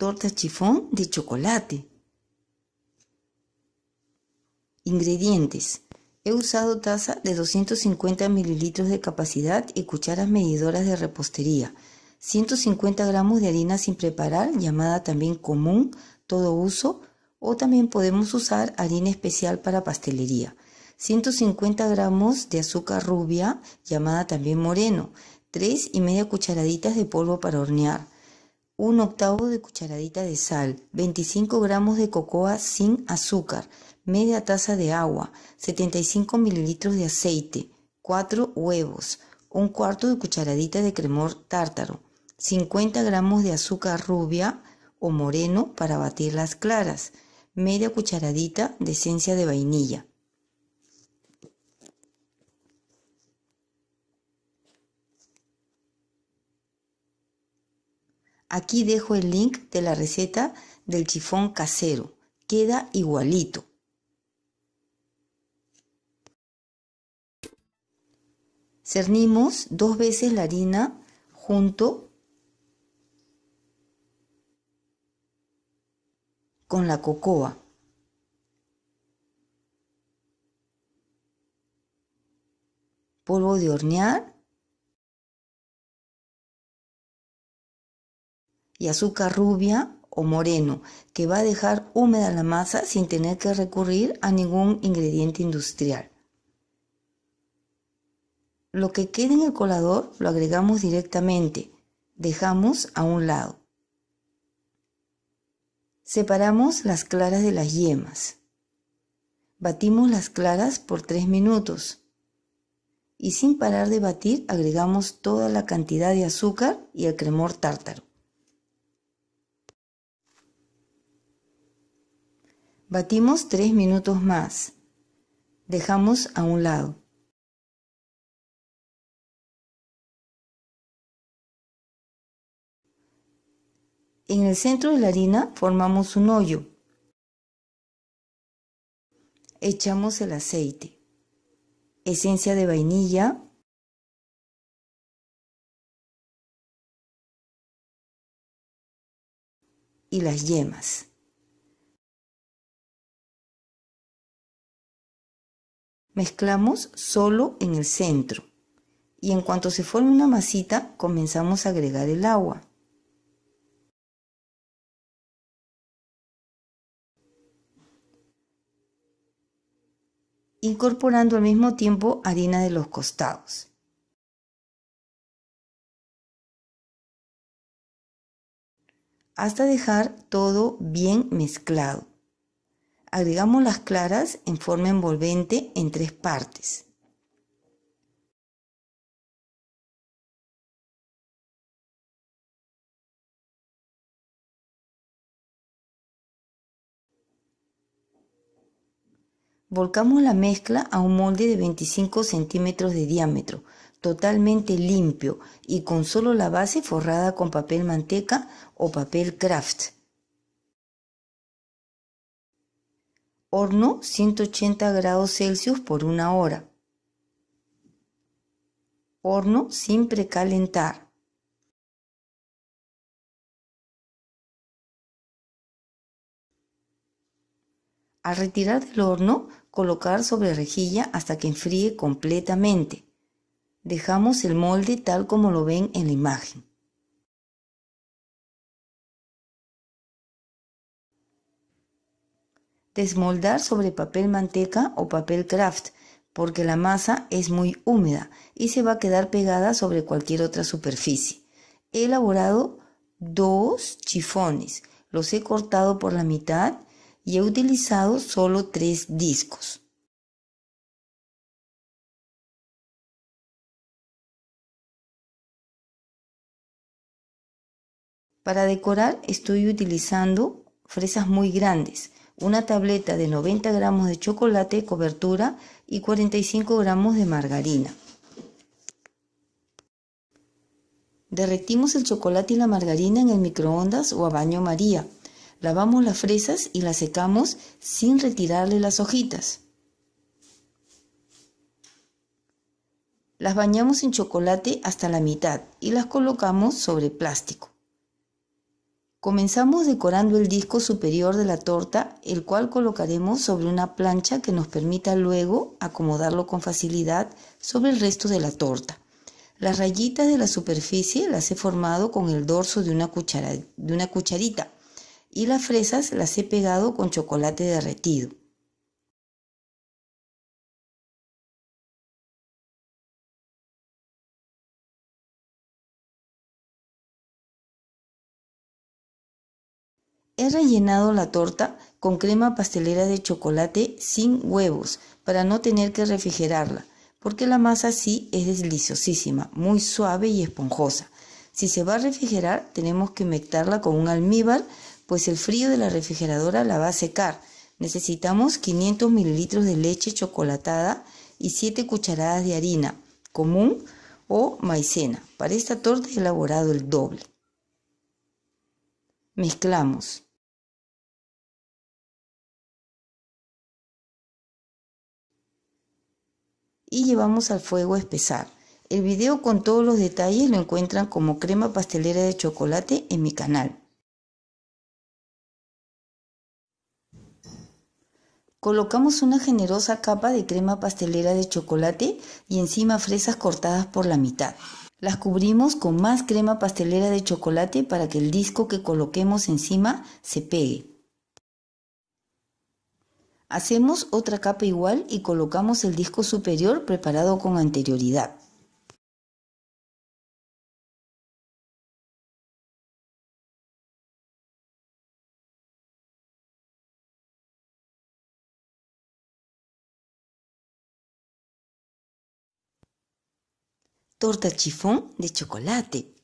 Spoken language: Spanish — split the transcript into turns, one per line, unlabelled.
torta chifón de chocolate.
Ingredientes. He usado taza de 250 mililitros de capacidad y cucharas medidoras de repostería. 150 gramos de harina sin preparar, llamada también común, todo uso, o también podemos usar harina especial para pastelería. 150 gramos de azúcar rubia, llamada también moreno. 3 y media cucharaditas de polvo para hornear. 1 octavo de cucharadita de sal, 25 gramos de cocoa sin azúcar, media taza de agua, 75 mililitros de aceite, 4 huevos, 1 cuarto de cucharadita de cremor tártaro, 50 gramos de azúcar rubia o moreno para batir las claras, media cucharadita de esencia de vainilla. Aquí dejo el link de la receta del chifón casero. Queda igualito. Cernimos dos veces la harina junto con la cocoa.
Polvo de hornear y azúcar rubia o moreno, que va a dejar húmeda la
masa sin tener que recurrir a ningún ingrediente industrial. Lo que quede en el colador lo agregamos directamente, dejamos a un lado. Separamos las claras de las yemas. Batimos las claras por 3 minutos y sin parar de batir agregamos toda la cantidad de azúcar y el cremor tártaro.
Batimos tres minutos más. Dejamos a un lado. En el centro de la harina formamos un hoyo. Echamos el aceite, esencia de vainilla, y las yemas. Mezclamos solo
en el centro y en cuanto se forme una masita comenzamos a agregar el agua.
incorporando al mismo tiempo harina de los costados. hasta dejar todo bien mezclado. Agregamos las claras en forma envolvente en tres partes. Volcamos la mezcla a un molde de 25
centímetros de diámetro, totalmente limpio y con solo la base forrada con papel manteca o papel craft. Horno 180 grados Celsius por una hora.
Horno sin precalentar. Al retirar del horno, colocar sobre rejilla hasta que enfríe completamente. Dejamos el molde tal como lo ven en la imagen.
Desmoldar sobre papel manteca o papel craft porque la masa es muy húmeda y se va a quedar pegada sobre cualquier otra superficie. He elaborado dos chifones, los he cortado por la mitad y he
utilizado solo tres discos. Para decorar estoy utilizando fresas muy grandes, una
tableta de 90 gramos de chocolate cobertura y 45 gramos de margarina. Derretimos el chocolate y la margarina en el microondas o a baño María. Lavamos las fresas y las secamos sin retirarle las hojitas. Las bañamos en chocolate hasta la mitad y las colocamos sobre plástico. Comenzamos decorando el disco superior de la torta, el cual colocaremos sobre una plancha que nos permita luego acomodarlo con facilidad sobre el resto de la torta. Las rayitas de la superficie las he formado con el dorso de una, de una cucharita y las fresas las he pegado con chocolate
derretido. He rellenado la torta con crema
pastelera de chocolate sin huevos para no tener que refrigerarla, porque la masa sí es deliciosísima, muy suave y esponjosa. Si se va a refrigerar, tenemos que humectarla con un almíbar, pues el frío de la refrigeradora la va a secar. Necesitamos 500 mililitros de leche chocolatada y 7 cucharadas de harina común o maicena. Para esta torta he elaborado el doble.
Mezclamos. y llevamos al
fuego a espesar. El video con todos los detalles lo encuentran como crema pastelera de chocolate en mi canal. Colocamos una generosa capa de crema pastelera de chocolate y encima fresas cortadas por la mitad. Las cubrimos con más crema pastelera de chocolate para que el disco que coloquemos encima se pegue. Hacemos otra capa igual y colocamos el disco superior preparado con
anterioridad. torta chifón de chocolate.